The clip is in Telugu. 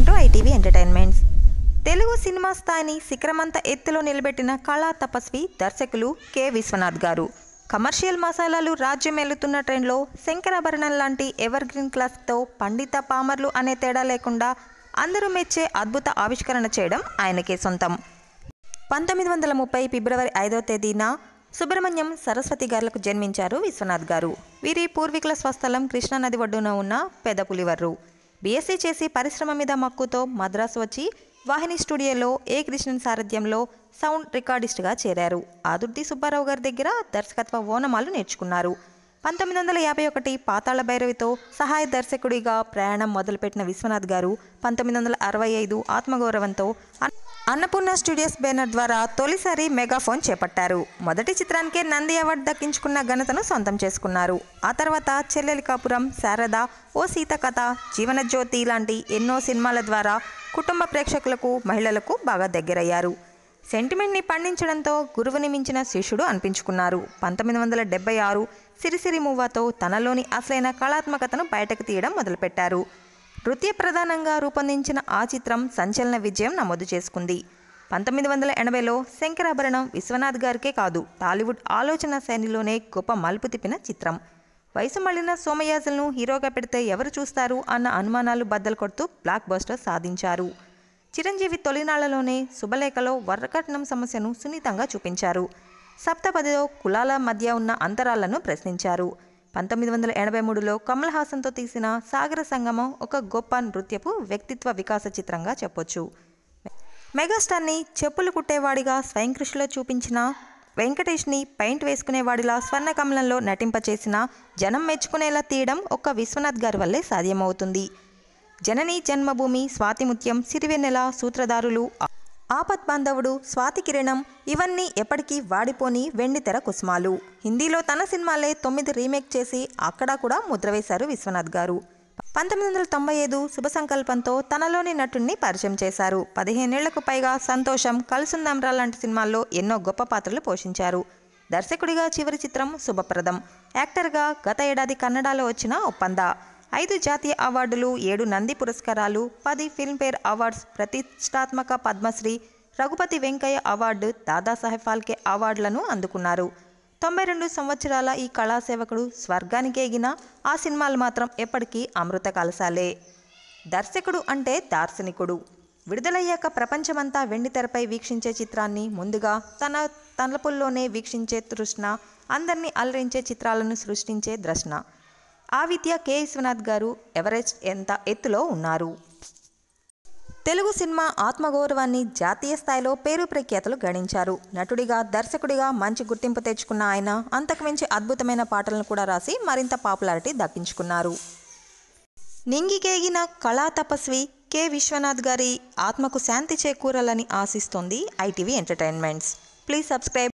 welcome to ITV entertainments Telugu సినిమా స్థాయిని శిఖరమంత ఎత్తులో నిలబెట్టిన కళా తపస్వి దర్శకులు కె విశ్వనాథ్ గారు కమర్షియల్ మసాలాలు రాజ్యమేలుతున్న ట్రెండ్లో శంకరాభరణం లాంటి ఎవర్ గ్రీన్ క్లాస్తో పండిత పామర్లు అనే తేడా లేకుండా అందరూ మెచ్చే అద్భుత ఆవిష్కరణ చేయడం ఆయనకే సొంతం పంతొమ్మిది వందల ముప్పై ఫిబ్రవరి ఐదవ తేదీన సుబ్రహ్మణ్యం సరస్వతి గారులకు జన్మించారు విశ్వనాథ్ గారు వీరి పూర్వీకుల స్వస్థలం కృష్ణానది ఒడ్డున ఉన్న పులివర్రు బీఎస్సీ చేసి పరిశ్రమ మీద మక్కుతో మద్రాసు వచ్చి వాహిని స్టూడియోలో ఏ కృష్ణన్ సారథ్యంలో సౌండ్ రికార్డిస్ట్గా చేరారు ఆదుర్తి సుబ్బారావు గారి దగ్గర దర్శకత్వ ఓనమాలు నేర్చుకున్నారు పంతొమ్మిది వందల యాభై ఒకటి పాతాళ భైరవితో సహాయ దర్శకుడిగా ప్రయాణం మొదలుపెట్టిన విశ్వనాథ్ గారు పంతొమ్మిది వందల అరవై ఐదు ఆత్మగౌరవంతో అన్నపూర్ణ స్టూడియోస్ బ్యానర్ ద్వారా తొలిసారి మెగాఫోన్ చేపట్టారు మొదటి చిత్రానికే నంది అవార్డు దక్కించుకున్న ఘనతను సొంతం చేసుకున్నారు ఆ తర్వాత చెల్లెలి కాపురం శారద ఓ సీత కథ జీవనజ్యోతి లాంటి ఎన్నో సినిమాల ద్వారా కుటుంబ ప్రేక్షకులకు మహిళలకు బాగా దగ్గరయ్యారు సెంటిమెంట్ని పండించడంతో గురువుని మించిన శిష్యుడు అనిపించుకున్నారు పంతొమ్మిది వందల డెబ్బై ఆరు సిరిసిరి మూవాతో తనలోని అసలైన కళాత్మకతను బయటకు తీయడం మొదలుపెట్టారు నృత్య ప్రధానంగా రూపొందించిన ఆ చిత్రం సంచలన విజయం నమోదు చేసుకుంది పంతొమ్మిది వందల ఎనభైలో శంకరాభరణం విశ్వనాథ్ గారికే కాదు టాలీవుడ్ ఆలోచన శైలిలోనే గొప్ప మలుపు తిప్పిన చిత్రం వయసు మళ్ళిన సోమయాజల్ను హీరోగా పెడితే ఎవరు చూస్తారు అన్న అనుమానాలు బద్దలు కొడుతూ బ్లాక్ బస్టర్ సాధించారు చిరంజీవి తొలినాళ్లలోనే శుభలేఖలో వర్రకట్నం సమస్యను సున్నితంగా చూపించారు సప్తపదిలో కులాల మధ్య ఉన్న అంతరాలను ప్రశ్నించారు పంతొమ్మిది వందల ఎనభై మూడులో కమల్ హాసన్తో తీసిన సాగర సంగమం ఒక గొప్ప నృత్యపు వ్యక్తిత్వ వికాస చిత్రంగా చెప్పొచ్చు మెగాస్టార్ని చెప్పులు కుట్టేవాడిగా స్వయం కృషిలో చూపించిన వెంకటేష్ని పెయింట్ వేసుకునేవాడిలా స్వర్ణ కమలంలో నటింపచేసిన జనం మెచ్చుకునేలా తీయడం ఒక్క విశ్వనాథ్ గారి వల్లే సాధ్యమవుతుంది జననీ జన్మభూమి స్వాతిముత్యం సిరివెన్నెల సూత్రధారులు బాంధవుడు స్వాతి కిరణం ఇవన్నీ ఎప్పటికీ వాడిపోని వెండితెర కుసుమాలు హిందీలో తన సినిమాలే తొమ్మిది రీమేక్ చేసి అక్కడా కూడా ముద్రవేశారు విశ్వనాథ్ గారు పంతొమ్మిది వందల తొంభై ఐదు శుభ సంకల్పంతో తనలోని నటుణ్ణి పరిచయం చేశారు పదిహేనేళ్లకు పైగా సంతోషం కలుసుందమ్రా లాంటి సినిమాల్లో ఎన్నో గొప్ప పాత్రలు పోషించారు దర్శకుడిగా చివరి చిత్రం శుభప్రదం యాక్టర్గా గత ఏడాది కన్నడలో వచ్చిన ఒప్పంద ఐదు జాతీయ అవార్డులు ఏడు నంది పురస్కారాలు పది ఫిల్మ్ఫేర్ అవార్డ్స్ ప్రతిష్టాత్మక పద్మశ్రీ రఘుపతి వెంకయ్య అవార్డు దాదాసాహెబ్ ఫాల్కే అవార్డులను అందుకున్నారు తొంభై రెండు సంవత్సరాల ఈ కళాసేవకుడు స్వర్గానికేగిన ఆ సినిమాలు మాత్రం ఎప్పటికీ అమృత కలసాలే దర్శకుడు అంటే దార్శనికుడు విడుదలయ్యాక ప్రపంచమంతా వెండి తెరపై వీక్షించే చిత్రాన్ని ముందుగా తన తలపుల్లోనే వీక్షించే తృష్ణ అందరినీ అలరించే చిత్రాలను సృష్టించే ద్రష్ణ ఆ విద్య కె విశ్వనాథ్ గారు ఎవరెస్ట్ ఎంత ఎత్తులో ఉన్నారు తెలుగు సినిమా ఆత్మగౌరవాన్ని జాతీయ స్థాయిలో పేరు ప్రఖ్యాతలు గణించారు నటుడిగా దర్శకుడిగా మంచి గుర్తింపు తెచ్చుకున్న ఆయన అంతకుమించి అద్భుతమైన పాటలను కూడా రాసి మరింత పాపులారిటీ దక్కించుకున్నారు నింగికేగిన కళా తపస్వి కె విశ్వనాథ్ గారి ఆత్మకు శాంతి చేకూరాలని ఆశిస్తోంది ఐటీవీ ఎంటర్టైన్మెంట్స్ ప్లీజ్ సబ్స్క్రైబ్